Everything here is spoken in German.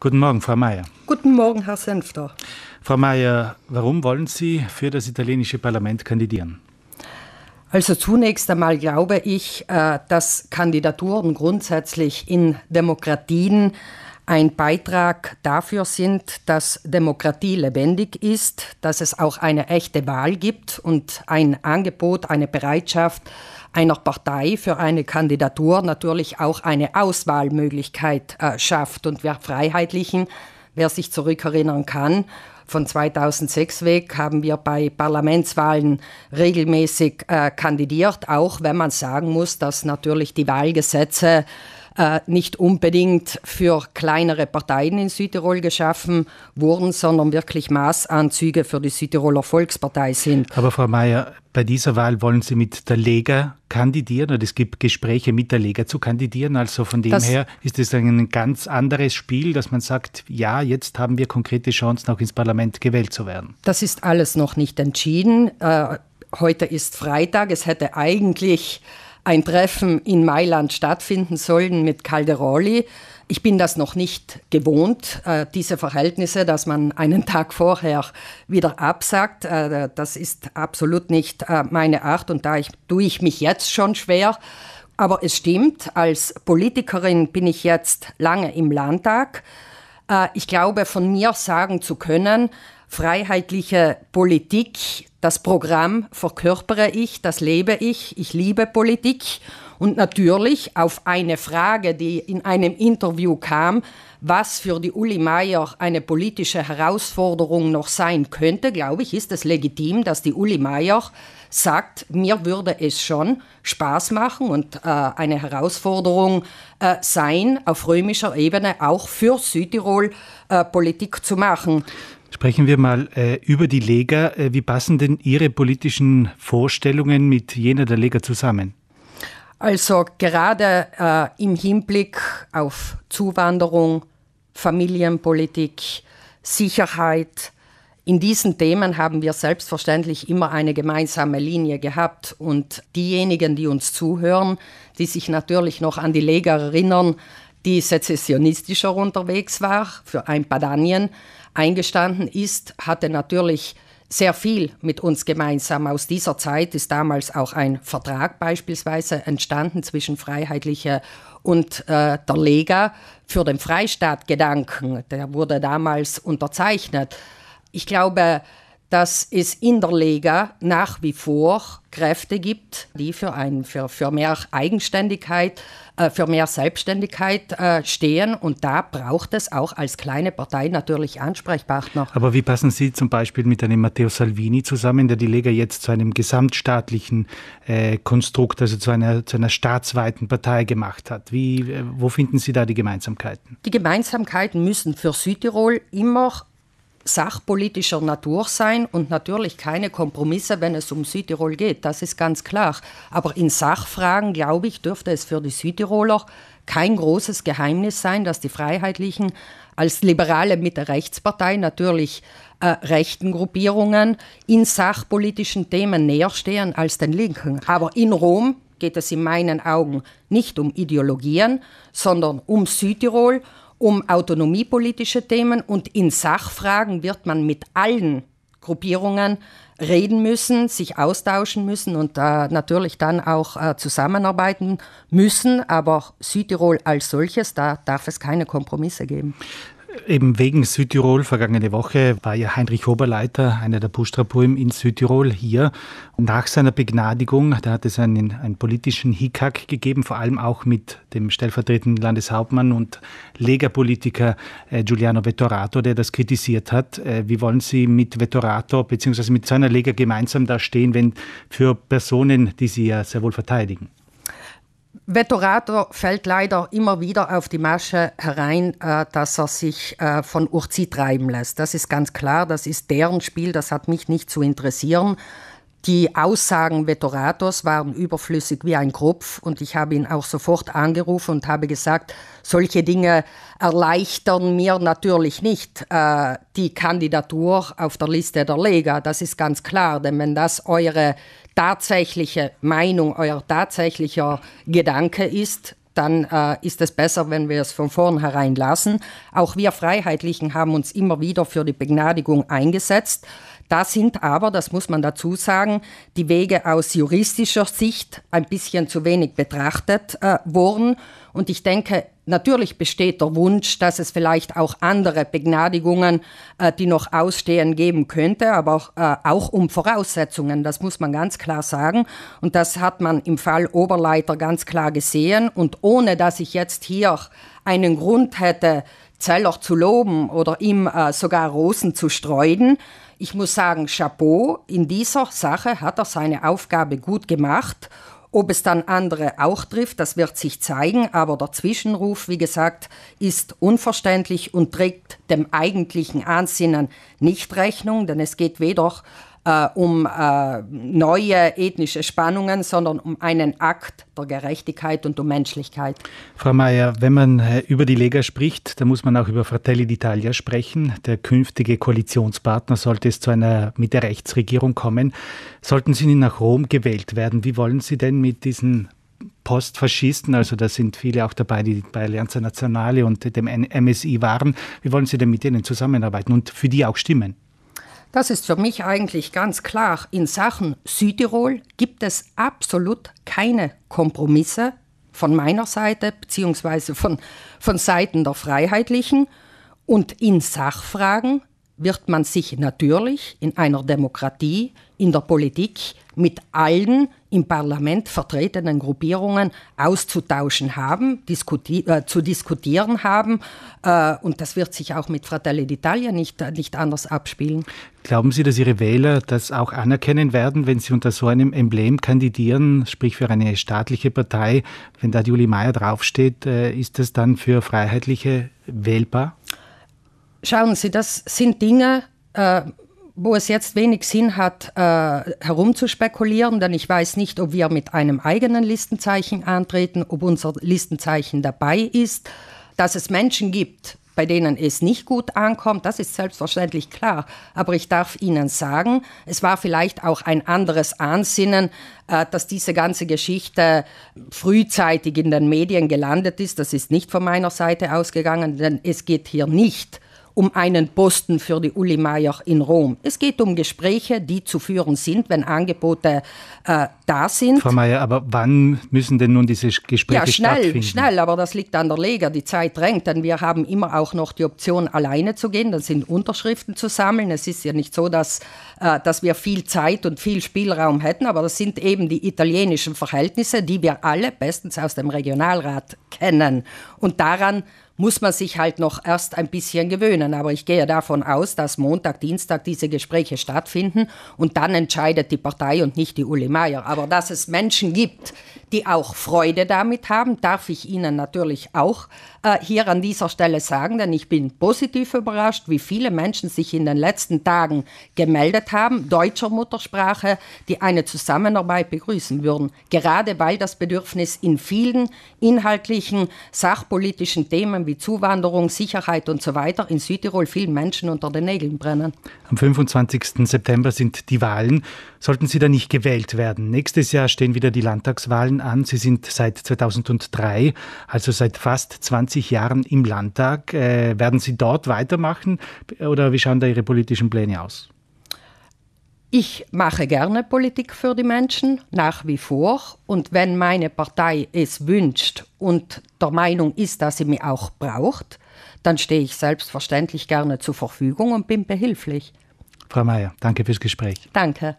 Guten Morgen, Frau Mayer. Guten Morgen, Herr Senfter. Frau Mayer, warum wollen Sie für das italienische Parlament kandidieren? Also zunächst einmal glaube ich, äh, dass Kandidaturen grundsätzlich in Demokratien ein Beitrag dafür sind, dass Demokratie lebendig ist, dass es auch eine echte Wahl gibt und ein Angebot, eine Bereitschaft einer Partei für eine Kandidatur natürlich auch eine Auswahlmöglichkeit äh, schafft. Und wir Freiheitlichen, wer sich zurückerinnern kann, von 2006 weg haben wir bei Parlamentswahlen regelmäßig äh, kandidiert, auch wenn man sagen muss, dass natürlich die Wahlgesetze äh, nicht unbedingt für kleinere Parteien in Südtirol geschaffen wurden, sondern wirklich Maßanzüge für die Südtiroler Volkspartei sind. Aber Frau Mayer, bei dieser Wahl wollen Sie mit der Lega kandidieren oder es gibt Gespräche mit der Lega zu kandidieren. Also von dem das her ist es ein ganz anderes Spiel, dass man sagt, ja, jetzt haben wir konkrete Chancen, auch ins Parlament gewählt zu werden. Das ist alles noch nicht entschieden. Äh, heute ist Freitag. Es hätte eigentlich ein Treffen in Mailand stattfinden sollen mit Calderoli. Ich bin das noch nicht gewohnt, äh, diese Verhältnisse, dass man einen Tag vorher wieder absagt. Äh, das ist absolut nicht äh, meine Art und da tue ich mich jetzt schon schwer. Aber es stimmt, als Politikerin bin ich jetzt lange im Landtag. Ich glaube, von mir sagen zu können, freiheitliche Politik. Das Programm verkörpere ich, das lebe ich, ich liebe Politik. Und natürlich auf eine Frage, die in einem Interview kam, was für die Uli Meier eine politische Herausforderung noch sein könnte, glaube ich, ist es legitim, dass die Uli Meier sagt, mir würde es schon Spaß machen und äh, eine Herausforderung äh, sein, auf römischer Ebene auch für Südtirol äh, Politik zu machen. Sprechen wir mal äh, über die Lega. Äh, wie passen denn Ihre politischen Vorstellungen mit jener der Lega zusammen? Also gerade äh, im Hinblick auf Zuwanderung, Familienpolitik, Sicherheit, in diesen Themen haben wir selbstverständlich immer eine gemeinsame Linie gehabt und diejenigen, die uns zuhören, die sich natürlich noch an die Lega erinnern, die sezessionistischer unterwegs war für ein Padanien, eingestanden ist, hatte natürlich sehr viel mit uns gemeinsam. Aus dieser Zeit ist damals auch ein Vertrag beispielsweise entstanden zwischen Freiheitlicher und äh, der Lega für den Freistaatgedanken. Der wurde damals unterzeichnet. Ich glaube, dass es in der Lega nach wie vor Kräfte gibt, die für, ein, für, für mehr Eigenständigkeit, äh, für mehr Selbstständigkeit äh, stehen. Und da braucht es auch als kleine Partei natürlich Ansprechpartner. Aber wie passen Sie zum Beispiel mit einem Matteo Salvini zusammen, der die Lega jetzt zu einem gesamtstaatlichen äh, Konstrukt, also zu einer, zu einer staatsweiten Partei gemacht hat? Wie, äh, wo finden Sie da die Gemeinsamkeiten? Die Gemeinsamkeiten müssen für Südtirol immer sachpolitischer Natur sein und natürlich keine Kompromisse, wenn es um Südtirol geht. Das ist ganz klar. Aber in Sachfragen, glaube ich, dürfte es für die Südtiroler kein großes Geheimnis sein, dass die Freiheitlichen als liberale Mitte-Rechtspartei natürlich äh, rechten Gruppierungen in sachpolitischen Themen näher stehen als den Linken. Aber in Rom geht es in meinen Augen nicht um Ideologien, sondern um Südtirol um autonomiepolitische Themen und in Sachfragen wird man mit allen Gruppierungen reden müssen, sich austauschen müssen und äh, natürlich dann auch äh, zusammenarbeiten müssen. Aber Südtirol als solches, da darf es keine Kompromisse geben. Eben wegen Südtirol. Vergangene Woche war ja Heinrich Oberleiter, einer der Buschtrapuim in Südtirol, hier. Und nach seiner Begnadigung, da hat es einen, einen politischen Hickhack gegeben, vor allem auch mit dem stellvertretenden Landeshauptmann und lega äh, Giuliano Vettorato, der das kritisiert hat. Äh, wie wollen Sie mit Vettorato bzw. mit seiner Lega gemeinsam da stehen, wenn für Personen, die Sie ja sehr wohl verteidigen? Vettorator fällt leider immer wieder auf die Masche herein, äh, dass er sich äh, von Urzi treiben lässt. Das ist ganz klar, das ist deren Spiel, das hat mich nicht zu interessieren. Die Aussagen Vettoratos waren überflüssig wie ein Kropf und ich habe ihn auch sofort angerufen und habe gesagt, solche Dinge erleichtern mir natürlich nicht äh, die Kandidatur auf der Liste der Lega, das ist ganz klar, denn wenn das eure tatsächliche Meinung, euer tatsächlicher Gedanke ist, dann äh, ist es besser, wenn wir es von vornherein lassen. Auch wir Freiheitlichen haben uns immer wieder für die Begnadigung eingesetzt da sind aber, das muss man dazu sagen, die Wege aus juristischer Sicht ein bisschen zu wenig betrachtet äh, worden. Und ich denke, Natürlich besteht der Wunsch, dass es vielleicht auch andere Begnadigungen, äh, die noch ausstehen, geben könnte, aber auch, äh, auch, um Voraussetzungen, das muss man ganz klar sagen. Und das hat man im Fall Oberleiter ganz klar gesehen. Und ohne dass ich jetzt hier einen Grund hätte, Zeller zu loben oder ihm äh, sogar Rosen zu streuen, ich muss sagen, Chapeau, in dieser Sache hat er seine Aufgabe gut gemacht ob es dann andere auch trifft, das wird sich zeigen, aber der Zwischenruf, wie gesagt, ist unverständlich und trägt dem eigentlichen Ansinnen nicht Rechnung, denn es geht weder äh, um äh, neue ethnische Spannungen, sondern um einen Akt der Gerechtigkeit und um Menschlichkeit. Frau Mayer, wenn man äh, über die Lega spricht, dann muss man auch über Fratelli d'Italia sprechen. Der künftige Koalitionspartner sollte es zu einer Mitte-Rechtsregierung kommen. Sollten Sie nicht nach Rom gewählt werden, wie wollen Sie denn mit diesen Postfaschisten, also da sind viele auch dabei, die bei Allianza Nazionale und dem MSI waren. Wie wollen Sie denn mit denen zusammenarbeiten und für die auch stimmen? Das ist für mich eigentlich ganz klar. In Sachen Südtirol gibt es absolut keine Kompromisse von meiner Seite beziehungsweise von, von Seiten der Freiheitlichen. Und in Sachfragen wird man sich natürlich in einer Demokratie, in der Politik, mit allen im Parlament vertretenen Gruppierungen auszutauschen haben, diskuti äh, zu diskutieren haben. Äh, und das wird sich auch mit Fratelli d'Italia nicht, äh, nicht anders abspielen. Glauben Sie, dass Ihre Wähler das auch anerkennen werden, wenn sie unter so einem Emblem kandidieren, sprich für eine staatliche Partei, wenn da Juli Mayer draufsteht, äh, ist das dann für Freiheitliche wählbar? Schauen Sie, das sind Dinge, äh, wo es jetzt wenig Sinn hat, äh, herumzuspekulieren, denn ich weiß nicht, ob wir mit einem eigenen Listenzeichen antreten, ob unser Listenzeichen dabei ist, dass es Menschen gibt, bei denen es nicht gut ankommt, das ist selbstverständlich klar. Aber ich darf Ihnen sagen, es war vielleicht auch ein anderes Ansinnen, äh, dass diese ganze Geschichte frühzeitig in den Medien gelandet ist. Das ist nicht von meiner Seite ausgegangen, denn es geht hier nicht um einen Posten für die Uli Meier in Rom. Es geht um Gespräche, die zu führen sind, wenn Angebote äh, da sind. Frau Meier, aber wann müssen denn nun diese Gespräche stattfinden? ja, schnell, stattfinden? Schnell, aber das liegt an der Lega. Die Zeit drängt, denn wir haben immer auch noch die Option, alleine zu gehen. Das sind Unterschriften zu sammeln. Es ist ja nicht so, dass, äh, dass wir viel Zeit und viel Spielraum hätten, aber das sind eben die italienischen Verhältnisse, die wir alle bestens aus dem Regionalrat kennen. Und daran muss man sich halt noch erst ein bisschen gewöhnen. Aber ich gehe davon aus, dass Montag, Dienstag diese Gespräche stattfinden und dann entscheidet die Partei und nicht die Uli Meier. Aber dass es Menschen gibt, die auch Freude damit haben, darf ich Ihnen natürlich auch äh, hier an dieser Stelle sagen, denn ich bin positiv überrascht, wie viele Menschen sich in den letzten Tagen gemeldet haben, deutscher Muttersprache, die eine Zusammenarbeit begrüßen würden, gerade weil das Bedürfnis in vielen inhaltlichen, sachpolitischen Themen wie Zuwanderung, Sicherheit und so weiter in Südtirol vielen Menschen unter den Nägeln brennen. Am 25. September sind die Wahlen. Sollten Sie da nicht gewählt werden? Nächstes Jahr stehen wieder die Landtagswahlen an. Sie sind seit 2003, also seit fast 20 20 Jahren im Landtag. Äh, werden Sie dort weitermachen oder wie schauen da Ihre politischen Pläne aus? Ich mache gerne Politik für die Menschen, nach wie vor. Und wenn meine Partei es wünscht und der Meinung ist, dass sie mich auch braucht, dann stehe ich selbstverständlich gerne zur Verfügung und bin behilflich. Frau Mayer, danke fürs Gespräch. Danke.